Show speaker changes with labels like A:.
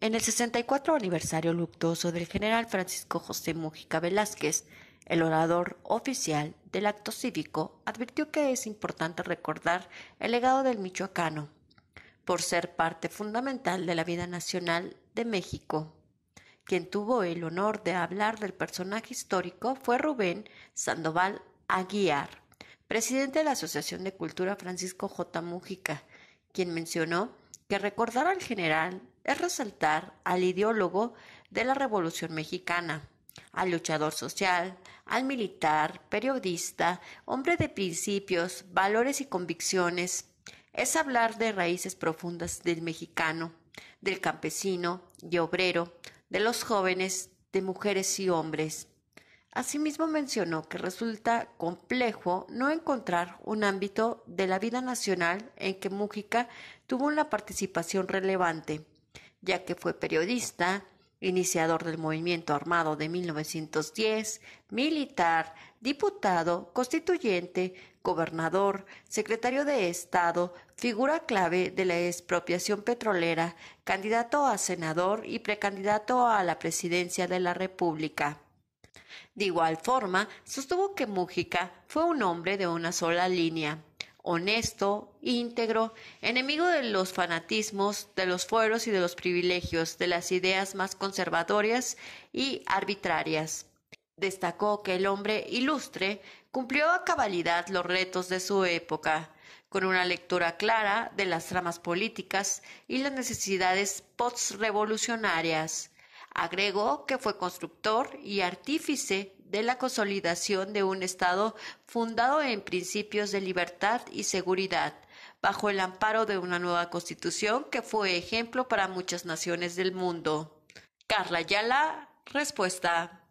A: En el 64 aniversario luctuoso del general Francisco José Mújica Velázquez, el orador oficial del acto cívico advirtió que es importante recordar el legado del michoacano, por ser parte fundamental de la vida nacional de México. Quien tuvo el honor de hablar del personaje histórico fue Rubén Sandoval Aguiar, presidente de la Asociación de Cultura Francisco J. Mújica, quien mencionó que recordar al general es resaltar al ideólogo de la Revolución Mexicana, al luchador social, al militar, periodista, hombre de principios, valores y convicciones. Es hablar de raíces profundas del mexicano, del campesino y obrero, de los jóvenes, de mujeres y hombres. Asimismo mencionó que resulta complejo no encontrar un ámbito de la vida nacional en que Mújica tuvo una participación relevante ya que fue periodista, iniciador del movimiento armado de 1910, militar, diputado, constituyente, gobernador, secretario de Estado, figura clave de la expropiación petrolera, candidato a senador y precandidato a la presidencia de la República. De igual forma, sostuvo que Mújica fue un hombre de una sola línea, honesto, íntegro, enemigo de los fanatismos, de los fueros y de los privilegios, de las ideas más conservadoras y arbitrarias. Destacó que el hombre ilustre cumplió a cabalidad los retos de su época, con una lectura clara de las tramas políticas y las necesidades postrevolucionarias. Agregó que fue constructor y artífice de la consolidación de un Estado fundado en principios de libertad y seguridad, bajo el amparo de una nueva constitución que fue ejemplo para muchas naciones del mundo. Carla Yala, respuesta.